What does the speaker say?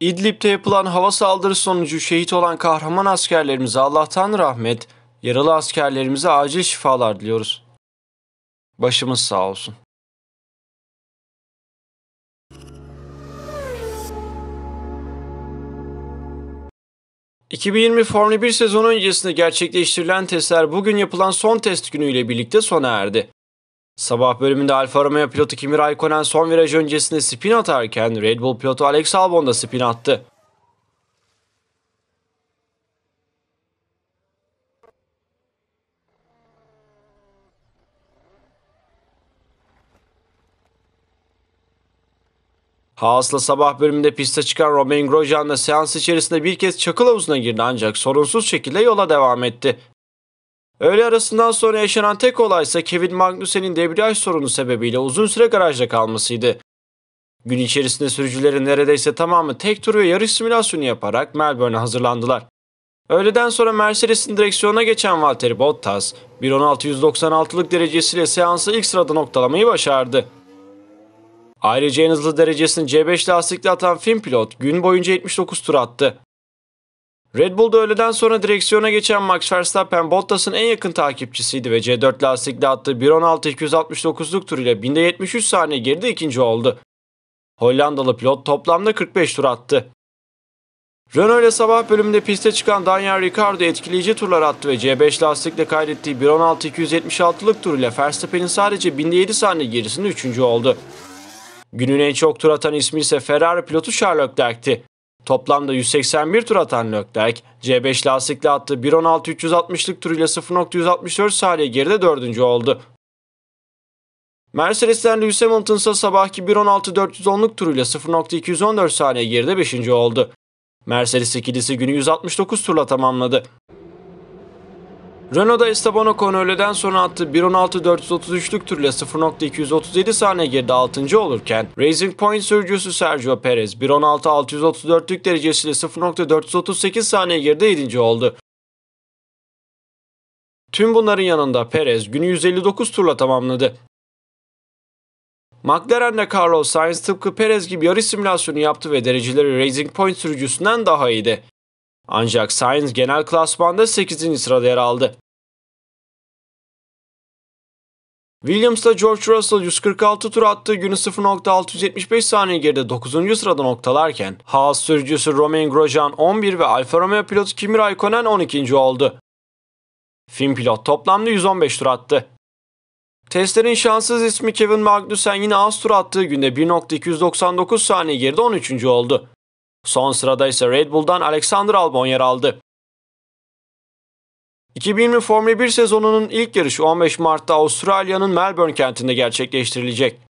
İdlib'de yapılan hava saldırısı sonucu şehit olan kahraman askerlerimize Allah'tan rahmet, yaralı askerlerimize acil şifalar diliyoruz. Başımız sağ olsun. ...2020 Formula 1 sezonu öncesinde gerçekleştirilen testler bugün yapılan son test günüyle birlikte sona erdi. Sabah bölümünde Alfa Romeo pilotu Kimi Raikkonen son viraj öncesinde spin atarken Red Bull pilotu Alex Albon da spin attı. Haas'la sabah bölümünde piste çıkan Romain Grosjean da seans içerisinde bir kez çakıl havuzuna girdi ancak sorunsuz şekilde yola devam etti. Öğle arasından sonra yaşanan tek olay ise Kevin Magnussen'in debriyaj sorunu sebebiyle uzun süre garajda kalmasıydı. Gün içerisinde sürücülerin neredeyse tamamı tek tur ve yarış simülasyonu yaparak Melbourne'e hazırlandılar. Öğleden sonra Mercedes'in direksiyona geçen Valtteri Bottas, 1.16.196'lık derecesiyle seansı ilk sırada noktalamayı başardı. Ayrıca en hızlı derecesini C5 lastikli atan Finn pilot gün boyunca 79 tur attı. Red Bull'da öğleden sonra direksiyona geçen Max Verstappen Bottas'ın en yakın takipçisiydi ve C4 lastikle attığı 1.16-269'luk tur ile 1073 saniye geride ikinci oldu. Hollandalı pilot toplamda 45 tur attı. Renault ile sabah bölümünde piste çıkan Daniel Ricciardo etkileyici turlar attı ve C5 lastikle kaydettiği 1.16-276'lık tur ile Verstappen'in sadece 1007 saniye gerisinde 3. oldu. Günün en çok tur atan ismi ise Ferrari pilotu Charles Leclerc'ti. Toplamda 181 tur atan Leclerc, C5 lastikli attığı 1.16-360'lık turuyla 0.164 saniye geride dördüncü oldu. Mercedes'ten Lewis Hamilton ise sabahki 1.16-410'luk turuyla 0.214 saniye geride 5. oldu. Mercedes ikilisi günü 169 turla tamamladı. Renault'da Esteban Ocon öğleden sonra attığı 1.16.433'lük türle 0.237 saniye girdi 6. olurken Racing Point sürücüsü Sergio Perez 1.16.634'lük derecesiyle 0.438 saniye girdi 7. oldu. Tüm bunların yanında Perez günü 159 turla tamamladı. McLaren'de Carlos Sainz tıpkı Perez gibi yarış simülasyonu yaptı ve dereceleri Racing Point sürücüsünden daha iyiydi. Ancak Sainz genel klasmanda 8. sırada yer aldı. Williams'ta George Russell 146 tur attığı günü 0.675 saniye geride 9. sırada noktalarken Haas sürücüsü Romain Grosjean 11 ve Alfa Romeo pilotu Kimi Raikkonen 12. oldu. Fin pilot toplamda 115 tur attı. Testlerin şanssız ismi Kevin Magnussen yine az tur attığı günde 1.299 saniye geride 13. oldu. Son sırada ise Red Bull'dan Alexander Albon yer aldı. 2020 Formula 1 sezonunun ilk yarışı 15 Mart'ta Avustralya'nın Melbourne kentinde gerçekleştirilecek.